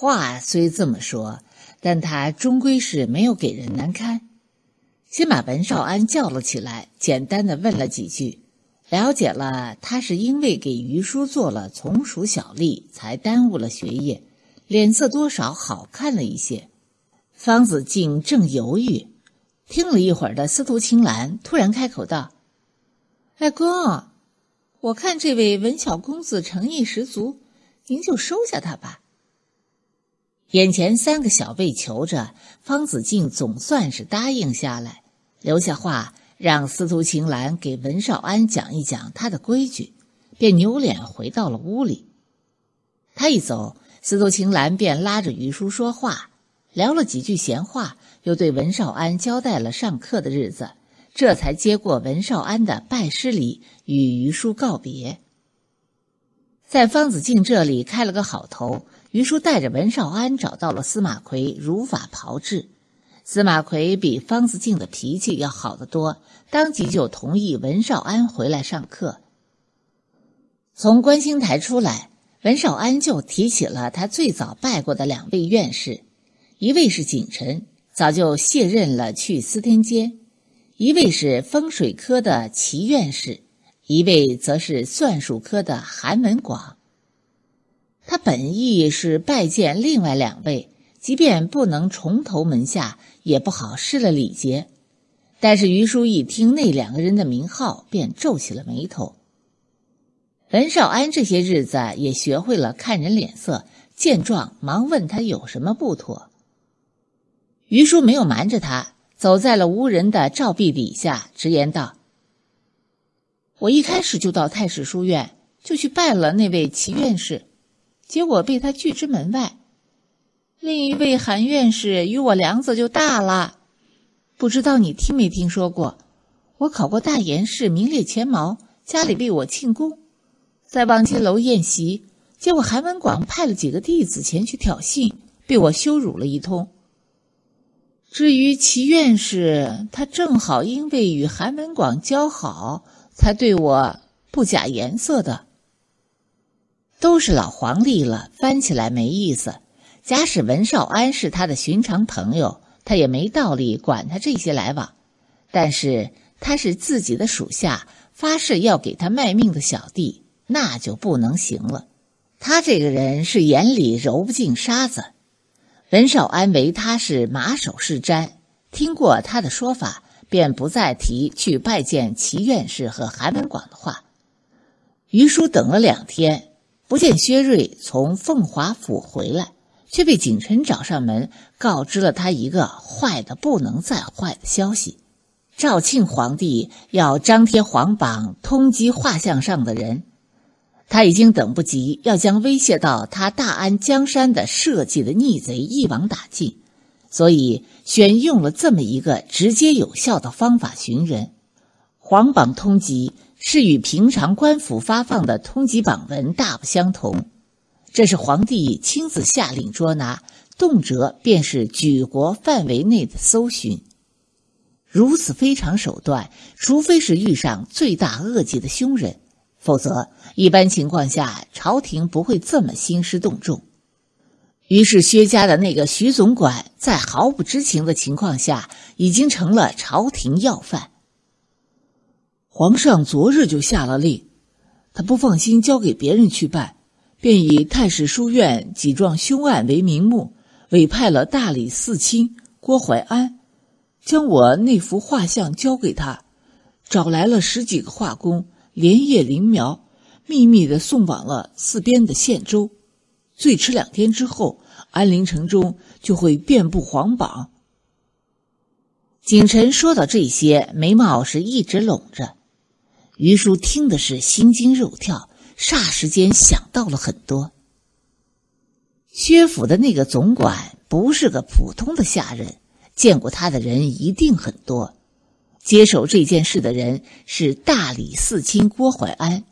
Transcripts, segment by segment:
话虽这么说，但他终归是没有给人难堪。先把文少安叫了起来，简单的问了几句，了解了他是因为给于叔做了从属小吏，才耽误了学业，脸色多少好看了一些。方子敬正犹豫，听了一会儿的司徒青兰突然开口道：“外公，我看这位文小公子诚意十足，您就收下他吧。”眼前三个小辈求着方子敬，总算是答应下来，留下话让司徒晴岚给文少安讲一讲他的规矩，便扭脸回到了屋里。他一走，司徒晴岚便拉着于叔说话，聊了几句闲话，又对文少安交代了上课的日子，这才接过文少安的拜师礼，与于叔告别，在方子敬这里开了个好头。于叔带着文少安找到了司马奎，如法炮制。司马奎比方子敬的脾气要好得多，当即就同意文少安回来上课。从观星台出来，文少安就提起了他最早拜过的两位院士：一位是景臣，早就卸任了去司天监；一位是风水科的齐院士，一位则是算术科的韩文广。他本意是拜见另外两位，即便不能重投门下，也不好失了礼节。但是于叔一听那两个人的名号，便皱起了眉头。文少安这些日子也学会了看人脸色，见状忙问他有什么不妥。于叔没有瞒着他，走在了无人的照壁底下，直言道：“我一开始就到太史书院，就去拜了那位齐院士。”结果被他拒之门外。另一位韩院士与我梁子就大了，不知道你听没听说过？我考过大研市，名列前茅，家里为我庆功，在望京楼宴席，结果韩文广派了几个弟子前去挑衅，被我羞辱了一通。至于齐院士，他正好因为与韩文广交好，才对我不假颜色的。都是老黄历了，翻起来没意思。假使文少安是他的寻常朋友，他也没道理管他这些来往；但是他是自己的属下，发誓要给他卖命的小弟，那就不能行了。他这个人是眼里揉不进沙子。文少安为他是马首是瞻，听过他的说法，便不再提去拜见齐院士和韩文广的话。于叔等了两天。不见薛瑞从凤华府回来，却被景琛找上门，告知了他一个坏的不能再坏的消息：赵庆皇帝要张贴皇榜通缉画像上的人。他已经等不及要将威胁到他大安江山的设计的逆贼一网打尽，所以选用了这么一个直接有效的方法寻人：皇榜通缉。是与平常官府发放的通缉榜文大不相同，这是皇帝亲自下令捉拿，动辄便是举国范围内的搜寻。如此非常手段，除非是遇上罪大恶极的凶人，否则一般情况下，朝廷不会这么兴师动众。于是，薛家的那个徐总管在毫不知情的情况下，已经成了朝廷要犯。皇上昨日就下了令，他不放心交给别人去办，便以太史书院几桩凶案为名目，委派了大理寺卿郭怀安，将我那幅画像交给他，找来了十几个画工，连夜临摹，秘密的送往了四边的县州，最迟两天之后，安陵城中就会遍布皇榜。景臣说到这些，眉毛是一直拢着。于叔听的是心惊肉跳，霎时间想到了很多。薛府的那个总管不是个普通的下人，见过他的人一定很多。接手这件事的人是大理寺卿郭怀安，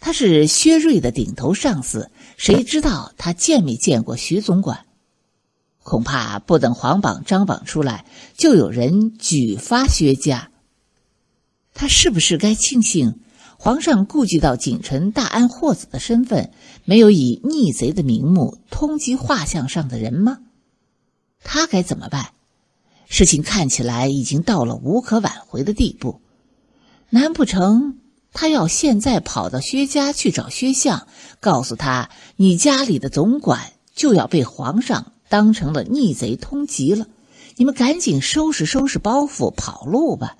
他是薛瑞的顶头上司，谁知道他见没见过徐总管？恐怕不等黄榜、张榜出来，就有人举发薛家。他是不是该庆幸，皇上顾及到景臣大安霍子的身份，没有以逆贼的名目通缉画像上的人吗？他该怎么办？事情看起来已经到了无可挽回的地步，难不成他要现在跑到薛家去找薛相，告诉他：“你家里的总管就要被皇上当成了逆贼通缉了，你们赶紧收拾收拾包袱跑路吧？”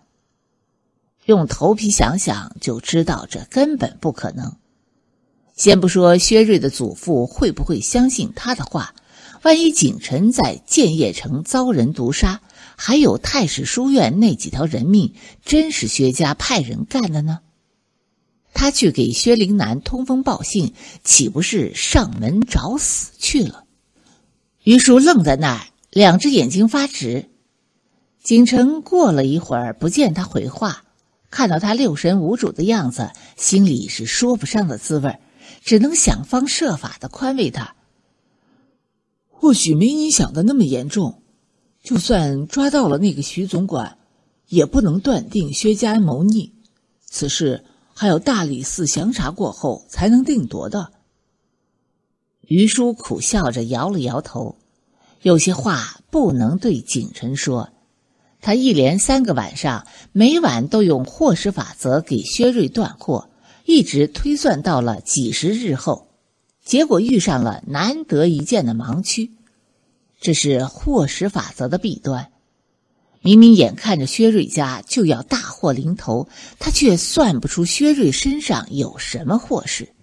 用头皮想想就知道，这根本不可能。先不说薛瑞的祖父会不会相信他的话，万一景臣在建业城遭人毒杀，还有太史书院那几条人命，真是薛家派人干的呢？他去给薛灵南通风报信，岂不是上门找死去了？于叔愣在那儿，两只眼睛发直。景臣过了一会儿，不见他回话。看到他六神无主的样子，心里是说不上的滋味，只能想方设法的宽慰他。或许没你想的那么严重，就算抓到了那个徐总管，也不能断定薛家谋逆，此事还有大理寺详查过后才能定夺的。余叔苦笑着摇了摇头，有些话不能对景臣说。他一连三个晚上，每晚都用霍时法则给薛瑞断货，一直推算到了几十日后，结果遇上了难得一见的盲区。这是霍氏法则的弊端，明明眼看着薛瑞家就要大祸临头，他却算不出薛瑞身上有什么祸事。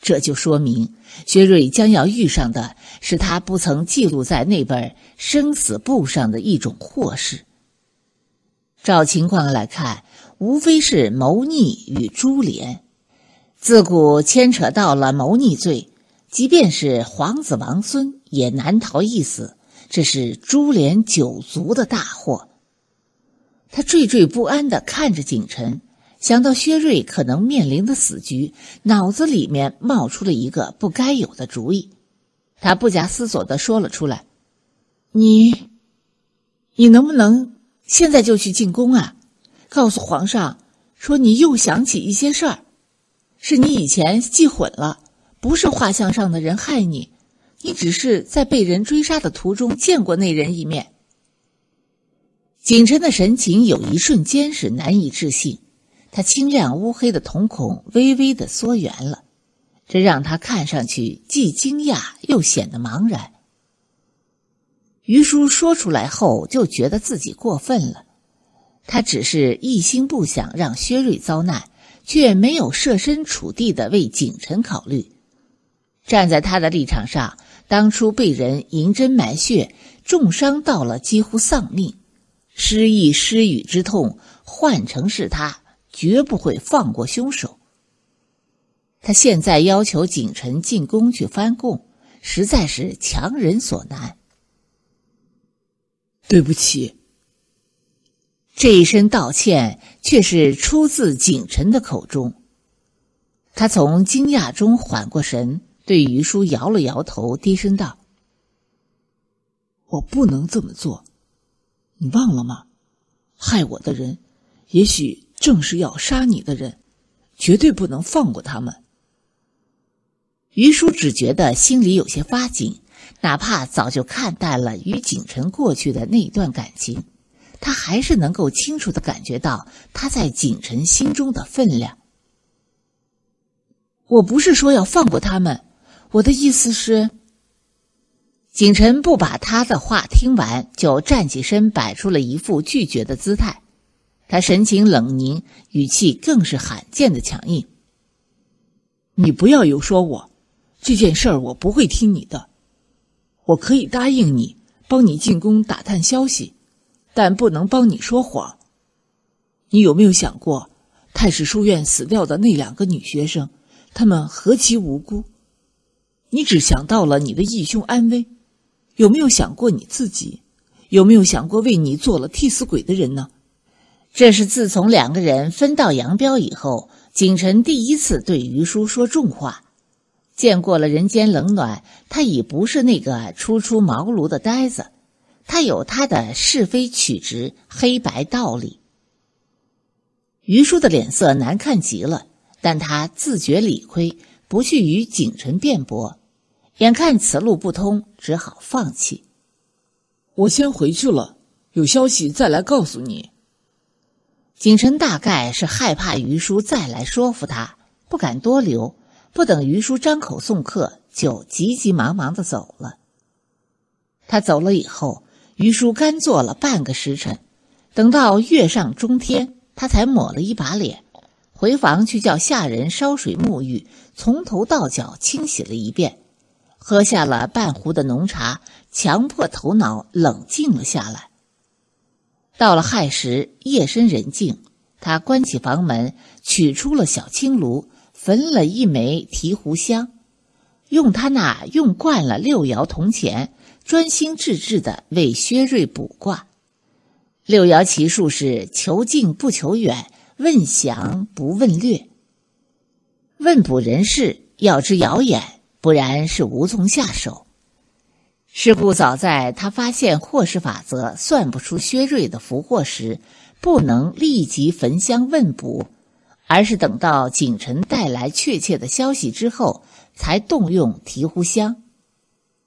这就说明，薛瑞将要遇上的是他不曾记录在那本生死簿上的一种祸事。照情况来看，无非是谋逆与株连。自古牵扯到了谋逆罪，即便是皇子王孙也难逃一死，这是株连九族的大祸。他惴惴不安地看着景臣。想到薛瑞可能面临的死局，脑子里面冒出了一个不该有的主意，他不假思索的说了出来：“你，你能不能现在就去进宫啊？告诉皇上说你又想起一些事儿，是你以前记混了，不是画像上的人害你，你只是在被人追杀的途中见过那人一面。”景琛的神情有一瞬间是难以置信。他清亮乌黑的瞳孔微微的缩圆了，这让他看上去既惊讶又显得茫然。于叔说出来后就觉得自己过分了，他只是一心不想让薛瑞遭难，却没有设身处地的为景臣考虑。站在他的立场上，当初被人银针埋穴，重伤到了几乎丧命，失意失语之痛，换成是他。绝不会放过凶手。他现在要求景臣进宫去翻供，实在是强人所难。对不起，这一声道歉却是出自景臣的口中。他从惊讶中缓过神，对于叔摇了摇头，低声道：“我不能这么做，你忘了吗？害我的人，也许……”正是要杀你的人，绝对不能放过他们。于叔只觉得心里有些发紧，哪怕早就看淡了与景晨过去的那一段感情，他还是能够清楚的感觉到他在景晨心中的分量。我不是说要放过他们，我的意思是，景晨不把他的话听完，就站起身，摆出了一副拒绝的姿态。他神情冷凝，语气更是罕见的强硬。你不要有说我，这件事儿我不会听你的。我可以答应你，帮你进宫打探消息，但不能帮你说谎。你有没有想过，太史书院死掉的那两个女学生，她们何其无辜？你只想到了你的义兄安危，有没有想过你自己？有没有想过为你做了替死鬼的人呢？这是自从两个人分道扬镳以后，景晨第一次对于叔说重话。见过了人间冷暖，他已不是那个初出茅庐的呆子，他有他的是非曲直、黑白道理。于叔的脸色难看极了，但他自觉理亏，不去与景晨辩驳。眼看此路不通，只好放弃。我先回去了，有消息再来告诉你。景琛大概是害怕于叔再来说服他，不敢多留，不等于叔张口送客，就急急忙忙的走了。他走了以后，于叔干坐了半个时辰，等到月上中天，他才抹了一把脸，回房去叫下人烧水沐浴，从头到脚清洗了一遍，喝下了半壶的浓茶，强迫头脑冷静了下来。到了亥时，夜深人静，他关起房门，取出了小青炉，焚了一枚提壶香，用他那用惯了六爻铜钱，专心致志的为薛瑞卜卦。六爻奇术是求近不求远，问详不问略。问卜人事要知谣言，不然是无从下手。事故早在他发现霍氏法则算不出薛瑞的福祸时，不能立即焚香问卜，而是等到景臣带来确切的消息之后，才动用提壶香。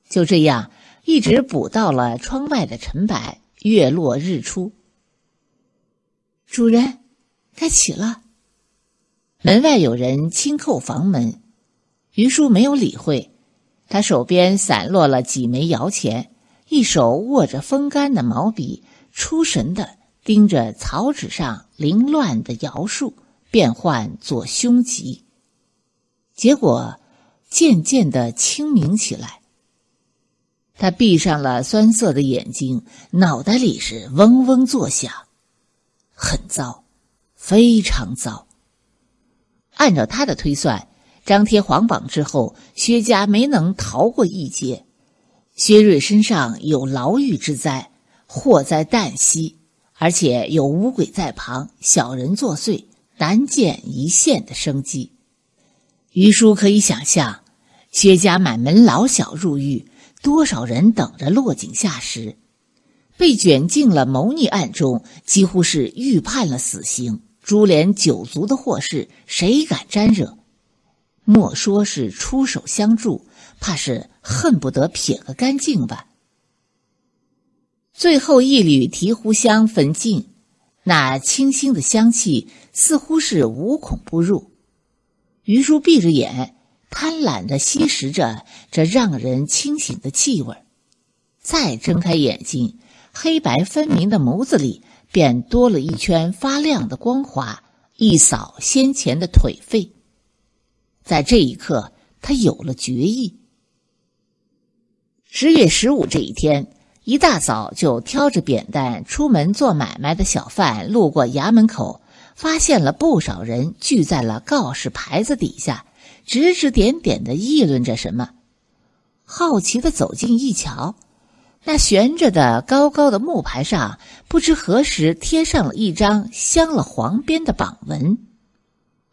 就这样，一直补到了窗外的晨摆，月落日出。主人，该起了。门外有人轻叩房门，于叔没有理会。他手边散落了几枚摇钱，一手握着风干的毛笔，出神地盯着草纸上凌乱的摇树变换左胸肌。结果渐渐的清明起来。他闭上了酸涩的眼睛，脑袋里是嗡嗡作响，很糟，非常糟。按照他的推算。张贴皇榜之后，薛家没能逃过一劫。薛瑞身上有牢狱之灾，祸在旦夕，而且有五鬼在旁，小人作祟，难见一线的生机。于叔可以想象，薛家满门老小入狱，多少人等着落井下石，被卷进了谋逆案中，几乎是预判了死刑，株连九族的祸事，谁敢沾惹？莫说是出手相助，怕是恨不得撇个干净吧。最后一缕提壶香焚尽，那清新的香气似乎是无孔不入。于叔闭着眼，贪婪的吸食着这让人清醒的气味再睁开眼睛，黑白分明的眸子里便多了一圈发亮的光华，一扫先前的颓废。在这一刻，他有了决意。十月十五这一天，一大早就挑着扁担出门做买卖的小贩路过衙门口，发现了不少人聚在了告示牌子底下，指指点点的议论着什么。好奇的走近一瞧，那悬着的高高的木牌上，不知何时贴上了一张镶了黄边的榜文，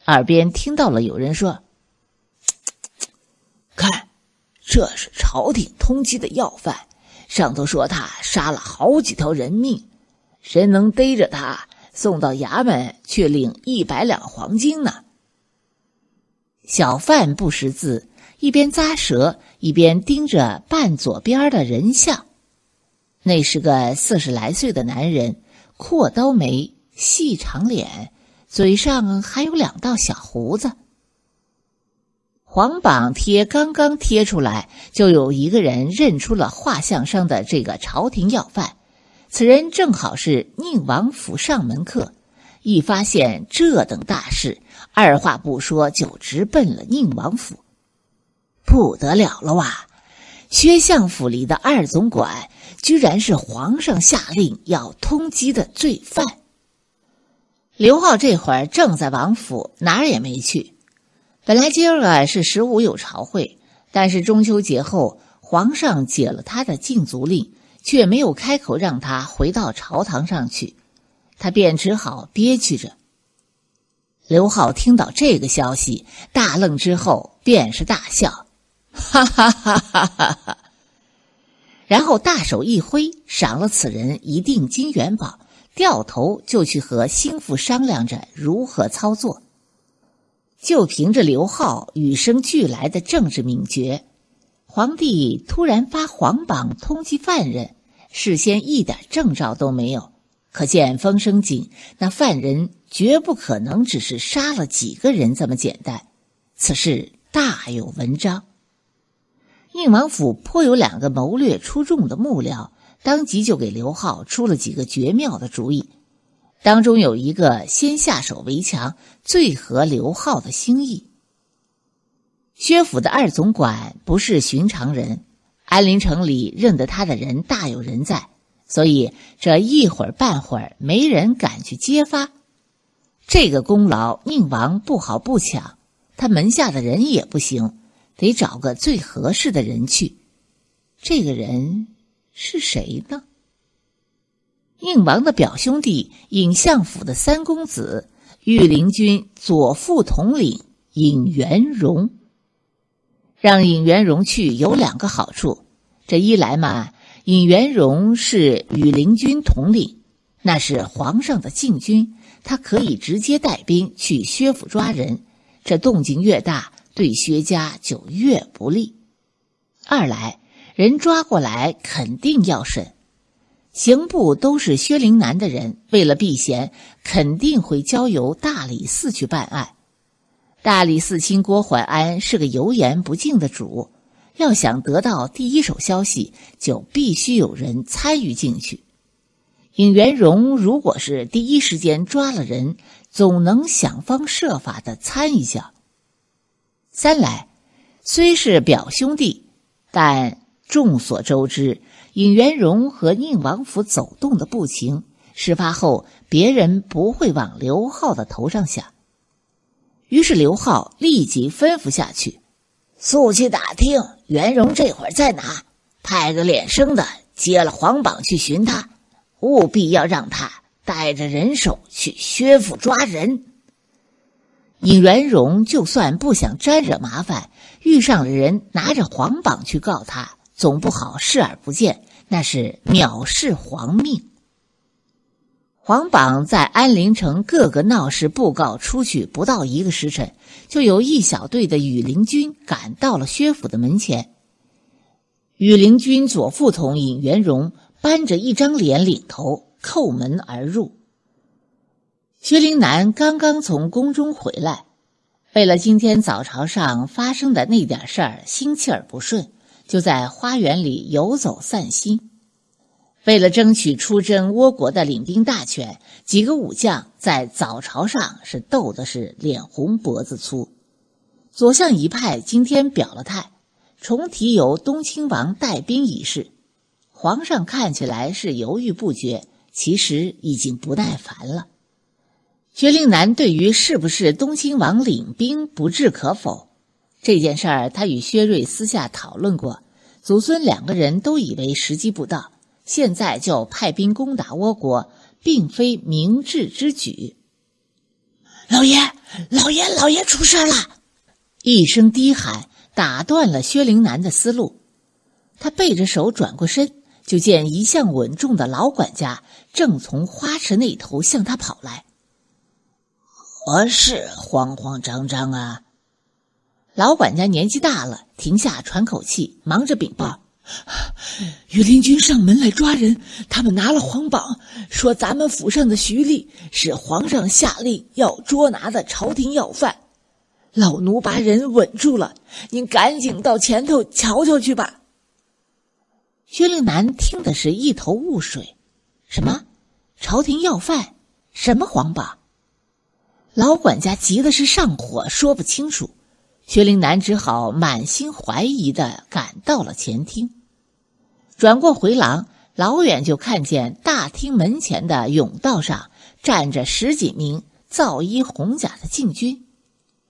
耳边听到了有人说。看，这是朝廷通缉的要犯，上头说他杀了好几条人命，谁能逮着他送到衙门去领一百两黄金呢？小贩不识字，一边咂舌一边盯着半左边的人像，那是个四十来岁的男人，阔刀眉、细长脸，嘴上还有两道小胡子。黄榜贴刚刚贴出来，就有一个人认出了画像上的这个朝廷要犯。此人正好是宁王府上门客，一发现这等大事，二话不说就直奔了宁王府。不得了了哇！薛相府里的二总管居然是皇上下令要通缉的罪犯。刘浩这会儿正在王府，哪儿也没去。本来今儿个是十五有朝会，但是中秋节后皇上解了他的禁足令，却没有开口让他回到朝堂上去，他便只好憋屈着。刘浩听到这个消息，大愣之后便是大笑，哈哈哈哈哈哈，然后大手一挥，赏了此人一锭金元宝，掉头就去和心腹商量着如何操作。就凭着刘浩与生俱来的政治敏觉，皇帝突然发皇榜通缉犯人，事先一点征兆都没有，可见风声紧。那犯人绝不可能只是杀了几个人这么简单，此事大有文章。宁王府颇有两个谋略出众的幕僚，当即就给刘浩出了几个绝妙的主意。当中有一个先下手为强，最合刘浩的心意。薛府的二总管不是寻常人，安陵城里认得他的人大有人在，所以这一会儿半会儿没人敢去揭发。这个功劳宁王不好不抢，他门下的人也不行，得找个最合适的人去。这个人是谁呢？宁王的表兄弟，尹相府的三公子，御林军左副统领尹元荣。让尹元荣去有两个好处：这一来嘛，尹元荣是御林军统领，那是皇上的禁军，他可以直接带兵去薛府抓人。这动静越大，对薛家就越不利。二来，人抓过来肯定要审。刑部都是薛凌南的人，为了避嫌，肯定会交由大理寺去办案。大理寺卿郭怀安是个油盐不进的主，要想得到第一手消息，就必须有人参与进去。尹元荣如果是第一时间抓了人，总能想方设法的参一下。三来，虽是表兄弟，但。众所周知，尹元荣和宁王府走动的不行，事发后，别人不会往刘浩的头上想。于是，刘浩立即吩咐下去：“速去打听元荣这会儿在哪，派个脸生的接了黄榜去寻他，务必要让他带着人手去薛府抓人。尹元荣就算不想沾惹麻烦，遇上了人拿着黄榜去告他。”总不好视而不见，那是藐视皇命。皇榜在安陵城各个闹市布告出去，不到一个时辰，就有一小队的羽林军赶到了薛府的门前。羽林军左副统尹元荣扳着一张脸领头叩门而入。薛灵南刚刚从宫中回来，为了今天早朝上发生的那点事儿，心气儿不顺。就在花园里游走散心。为了争取出征倭国的领兵大权，几个武将在早朝上是斗的是脸红脖子粗。左相一派今天表了态，重提由东亲王带兵一事。皇上看起来是犹豫不决，其实已经不耐烦了。薛令男对于是不是东亲王领兵不置可否。这件事儿，他与薛瑞私下讨论过，祖孙两个人都以为时机不到，现在就派兵攻打倭国，并非明智之举。老爷，老爷，老爷出事了！一声低喊打断了薛灵南的思路，他背着手转过身，就见一向稳重的老管家正从花池那头向他跑来。何事慌慌张张啊？老管家年纪大了，停下喘口气，忙着禀报：“御林军上门来抓人，他们拿了皇榜，说咱们府上的徐丽是皇上下令要捉拿的朝廷要犯。老奴把人稳住了，您赶紧到前头瞧瞧去吧。”薛令南听的是一头雾水：“什么朝廷要犯？什么皇榜？”老管家急的是上火，说不清楚。薛灵南只好满心怀疑的赶到了前厅，转过回廊，老远就看见大厅门前的甬道上站着十几名皂衣红甲的禁军，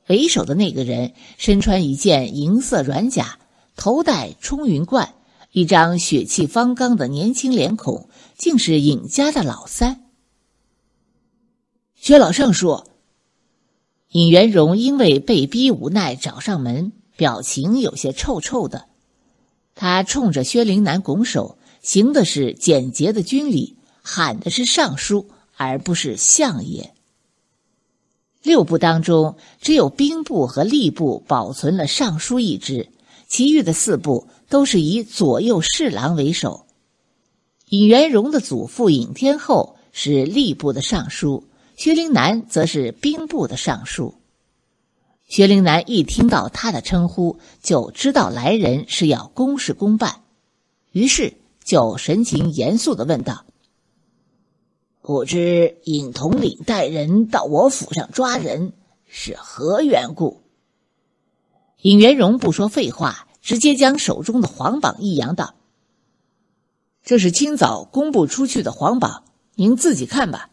为首的那个人身穿一件银色软甲，头戴冲云冠，一张血气方刚的年轻脸孔，竟是尹家的老三，薛老胜说：“尹元荣因为被逼无奈找上门，表情有些臭臭的。他冲着薛灵南拱手，行的是简洁的军礼，喊的是尚书，而不是相爷。六部当中，只有兵部和吏部保存了尚书一职，其余的四部都是以左右侍郎为首。尹元荣的祖父尹天厚是吏部的尚书。薛灵南则是兵部的尚书。薛灵南一听到他的称呼，就知道来人是要公事公办，于是就神情严肃的问道：“不知尹统领带人到我府上抓人是何缘故？”尹元荣不说废话，直接将手中的黄榜一扬道：“这是清早公布出去的黄榜，您自己看吧。”